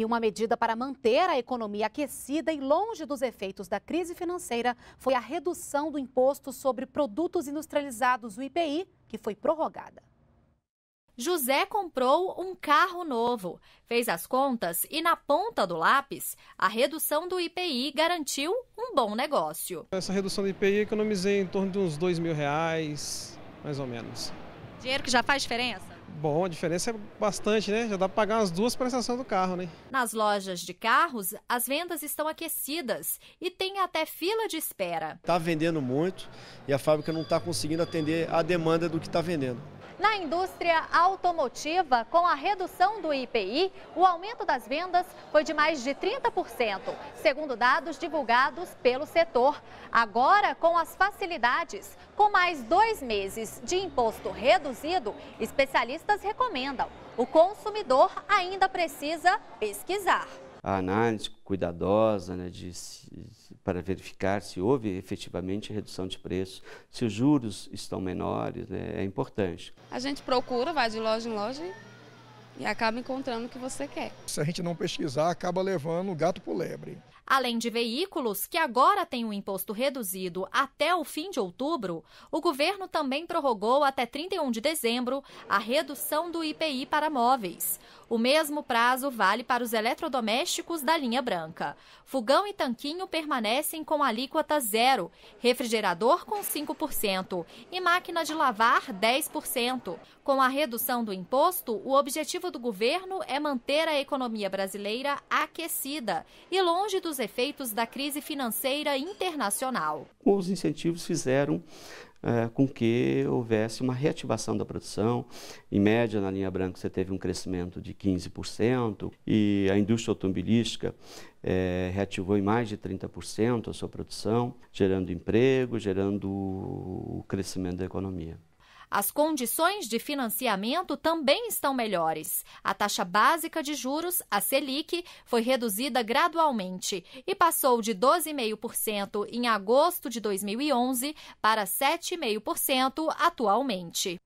E uma medida para manter a economia aquecida e longe dos efeitos da crise financeira foi a redução do imposto sobre produtos industrializados, o IPI, que foi prorrogada. José comprou um carro novo, fez as contas e, na ponta do lápis, a redução do IPI garantiu um bom negócio. Essa redução do IPI economizei em torno de uns dois mil reais, mais ou menos. Dinheiro que já faz diferença? Bom, a diferença é bastante, né? Já dá para pagar as duas prestações do carro, né? Nas lojas de carros, as vendas estão aquecidas e tem até fila de espera. Está vendendo muito e a fábrica não está conseguindo atender a demanda do que está vendendo. Na indústria automotiva, com a redução do IPI, o aumento das vendas foi de mais de 30%, segundo dados divulgados pelo setor. Agora, com as facilidades, com mais dois meses de imposto reduzido, especialistas recomendam. O consumidor ainda precisa pesquisar a análise cuidadosa né, de, para verificar se houve efetivamente redução de preço, se os juros estão menores, né, é importante. A gente procura, vai de loja em loja e acaba encontrando o que você quer. Se a gente não pesquisar, acaba levando o gato pro lebre. Além de veículos, que agora têm o um imposto reduzido até o fim de outubro, o governo também prorrogou até 31 de dezembro a redução do IPI para móveis. O mesmo prazo vale para os eletrodomésticos da linha branca. Fogão e tanquinho permanecem com alíquota zero, refrigerador com 5% e máquina de lavar 10%. Com a redução do imposto, o objetivo objetivo do governo é manter a economia brasileira aquecida e longe dos efeitos da crise financeira internacional. Os incentivos fizeram é, com que houvesse uma reativação da produção. Em média, na linha branca, você teve um crescimento de 15%, e a indústria automobilística é, reativou em mais de 30% a sua produção, gerando emprego, gerando o crescimento da economia. As condições de financiamento também estão melhores. A taxa básica de juros, a Selic, foi reduzida gradualmente e passou de 12,5% em agosto de 2011 para 7,5% atualmente.